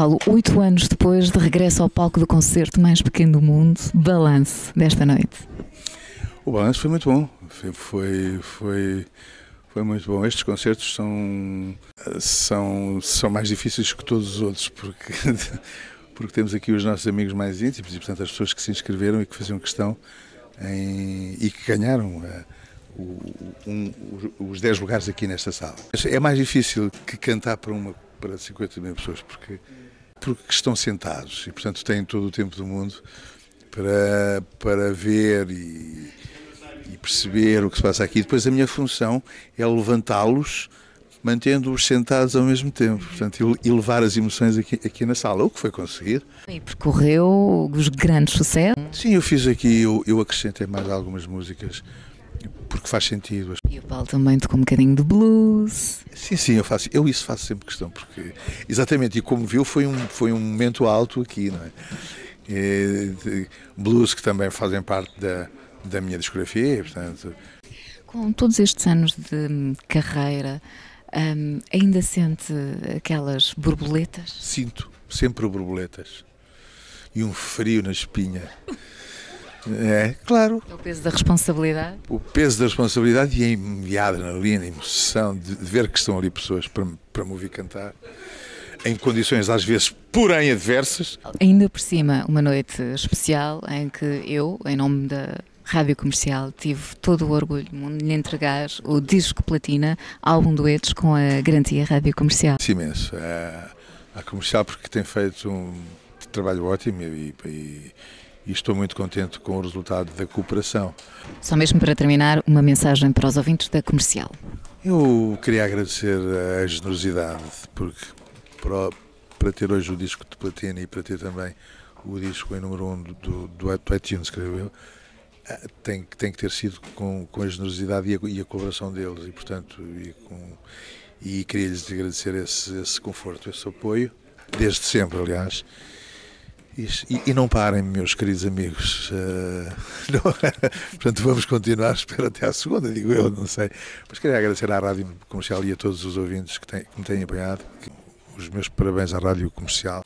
Paulo, oito anos depois de regresso ao palco do concerto mais pequeno do mundo, balanço desta noite. O balanço foi muito bom, foi, foi, foi muito bom. Estes concertos são, são, são mais difíceis que todos os outros, porque, porque temos aqui os nossos amigos mais íntimos e, portanto, as pessoas que se inscreveram e que faziam questão em, e que ganharam. Eh, um, os 10 lugares aqui nesta sala. É mais difícil que cantar para uma para 50 mil pessoas, porque, porque estão sentados e, portanto, têm todo o tempo do mundo para, para ver e, e perceber o que se passa aqui. Depois, a minha função é levantá-los mantendo-os sentados ao mesmo tempo, portanto, elevar as emoções aqui, aqui na sala, o que foi conseguir. E percorreu os grandes sucessos? Sim, eu fiz aqui, eu, eu acrescentei mais algumas músicas porque faz sentido. E o Paulo também tocou um bocadinho de blues. Sim, sim, eu faço, eu isso faço sempre questão, porque exatamente, e como viu, foi um, foi um momento alto aqui, não é? E, blues que também fazem parte da, da minha discografia, portanto. Com todos estes anos de carreira, um, ainda sente aquelas borboletas? Sinto, sempre borboletas. E um frio na espinha. É, claro. É o peso da responsabilidade. O peso da responsabilidade e a imediata adrenalina, a emoção de ver que estão ali pessoas para, para me ouvir cantar em condições às vezes porém adversas. Ainda por cima, uma noite especial em que eu, em nome da Rádio Comercial, tive todo o orgulho de lhe entregar o disco Platina, álbum duetos com a garantia Rádio Comercial. Sim, imenso. A, é, a Comercial porque tem feito um trabalho ótimo e, e e estou muito contente com o resultado da cooperação. Só mesmo para terminar, uma mensagem para os ouvintes da comercial. Eu queria agradecer a generosidade, porque para, ter hoje o disco de platina e para ter também o disco em número 1 um do, do, do iTunes, creio eu, eh, tem, tem que ter sido com, com a generosidade e a, e a colaboração deles, e portanto, e, com, e queria lhes agradecer esse, esse conforto, esse apoio, desde sempre, aliás e, e, não parem, meus queridos amigos. Uh, não, é? portanto, vamos continuar, espero até à segunda, digo eu, não sei. Mas queria agradecer à Rádio Comercial e a todos os ouvintes que, têm, que me têm apoiado. Os meus parabéns à Rádio Comercial.